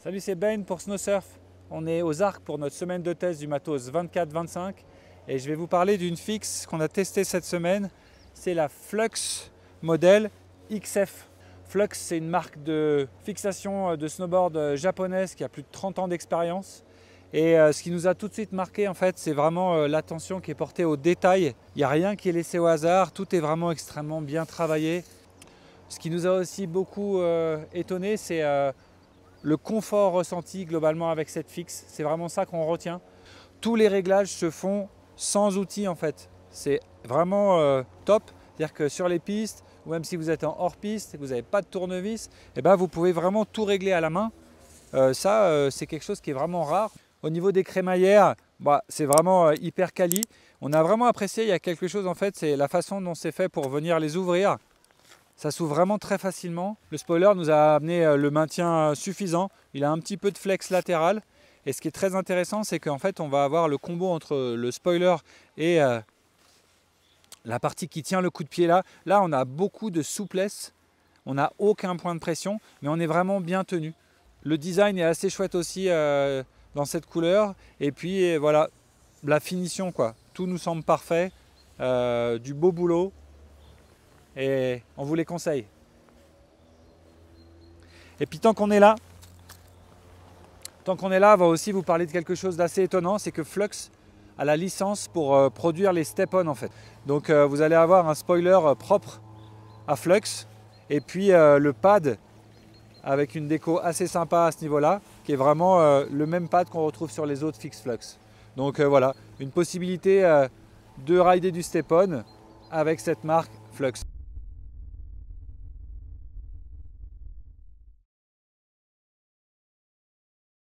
Salut, c'est Ben pour Snowsurf. On est aux Arcs pour notre semaine de test du matos 24-25 et je vais vous parler d'une fixe qu'on a testée cette semaine. C'est la Flux modèle XF. Flux, c'est une marque de fixation euh, de snowboard euh, japonaise qui a plus de 30 ans d'expérience. Et euh, ce qui nous a tout de suite marqué, en fait, c'est vraiment l'attention qui est portée au détail. Il n'y a rien qui est laissé au hasard, tout est vraiment extrêmement bien travaillé. Ce qui nous a aussi beaucoup étonné, c'est le confort ressenti globalement avec cette fixe. C'est vraiment ça qu'on retient. Tous les réglages se font sans outils en fait. C'est vraiment euh, top. C'est-à-dire que sur les pistes, ou même si vous êtes en hors-piste vous n'avez pas de tournevis, eh ben, vous pouvez vraiment tout régler à la main. Euh, ça, euh, c'est quelque chose qui est vraiment rare. Au niveau des crémaillères, bah, c'est vraiment hyper quali. On a vraiment apprécié, il y a quelque chose en fait, c'est la façon dont c'est fait pour venir les ouvrir. Ça s'ouvre vraiment très facilement. Le spoiler nous a amené euh, le maintien euh, suffisant. Il a un petit peu de flex latéral. Et ce qui est très intéressant, c'est qu'en fait, on va avoir le combo entre euh, le spoiler et la partie qui tient le coup de pied là. Là, on a beaucoup de souplesse. On n'a aucun point de pression, mais on est vraiment bien tenu. Le design est assez chouette aussi dans cette couleur. Et puis, voilà, la finition, quoi. Tout nous semble parfait. du beau boulot, on vous les conseille. Et puis tant qu'on est là, tant qu'on est là, on va aussi vous parler de quelque chose d'assez étonnant, c'est que Flux a la licence pour euh, produire les step en fait. Donc euh, vous allez avoir un spoiler euh, propre à Flux et puis le pad avec une déco assez sympa à ce niveau-là, qui est vraiment le même pad qu'on retrouve sur les autres Fix Flux. Donc voilà, une possibilité de rider du step-on avec cette marque Flux.